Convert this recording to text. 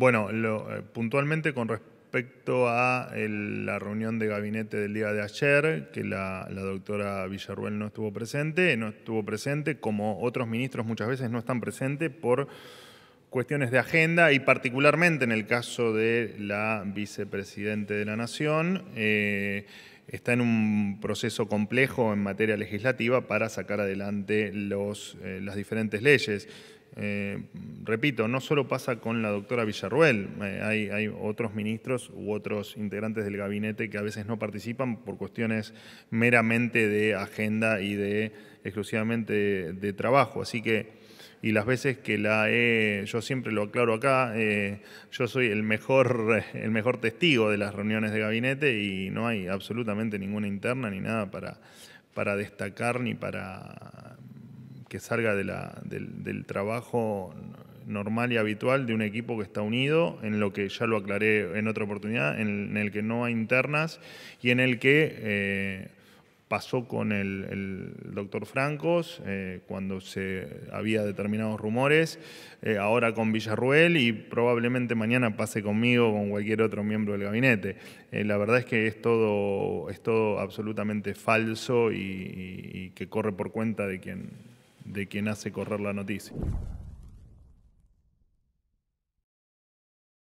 bueno, lo, eh, puntualmente con respecto a la reunión de gabinete del día de ayer, que la, doctora Villarruel no estuvo presente, no estuvo presente, como otros ministros muchas veces no están presentes por cuestiones de agenda y particularmente en el caso de la vicepresidente de la Nación. Eh, está en un proceso complejo en materia legislativa para sacar adelante los, eh, las diferentes leyes. Eh, repito, no solo pasa con la doctora Villarruel, eh, hay, otros ministros u otros integrantes del gabinete que a veces no participan por cuestiones meramente de agenda y de exclusivamente de, trabajo. Así que, y las veces que la he, yo siempre lo aclaro acá, eh, yo soy el mejor, el mejor testigo de las reuniones de gabinete y no hay absolutamente ninguna interna ni nada para, para destacar ni para que salga de la, del, trabajo normal y habitual de un equipo que está unido, en lo que ya lo aclaré en otra oportunidad, en el, que no hay internas y en el que eh, pasó con el, doctor Francos eh, cuando se había determinados rumores, eh, ahora con Villarruel y probablemente mañana pase conmigo o con cualquier otro miembro del gabinete. la verdad es que es todo, absolutamente falso y que corre por cuenta de quien, de quien hace correr la noticia.